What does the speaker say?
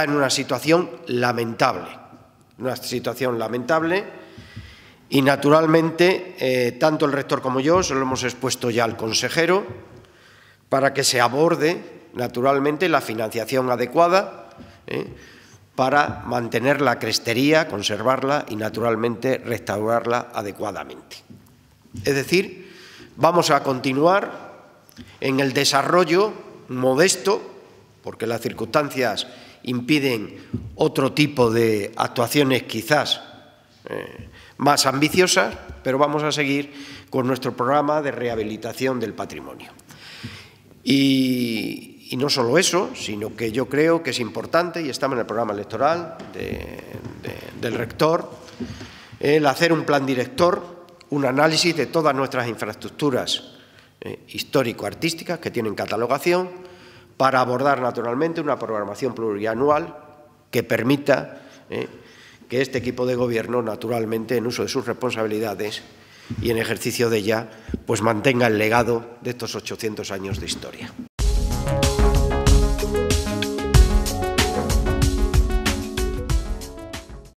está en una situación lamentable, una situación lamentable y naturalmente eh, tanto el rector como yo se lo hemos expuesto ya al consejero para que se aborde naturalmente la financiación adecuada eh, para mantener la crestería, conservarla y naturalmente restaurarla adecuadamente. Es decir, vamos a continuar en el desarrollo modesto, porque las circunstancias impiden otro tipo de actuaciones quizás eh, más ambiciosas, pero vamos a seguir con nuestro programa de rehabilitación del patrimonio. Y, no solo eso, sino que yo creo que es importante, y estamos en el programa electoral del rector, el hacer un plan director, un análisis de todas nuestras infraestructuras eh, histórico-artísticas que tienen catalogación, para abordar naturalmente una programación plurianual que permita eh, que este equipo de gobierno, naturalmente, en uso de sus responsabilidades y en ejercicio de ella, pues mantenga el legado de estos 800 años de historia.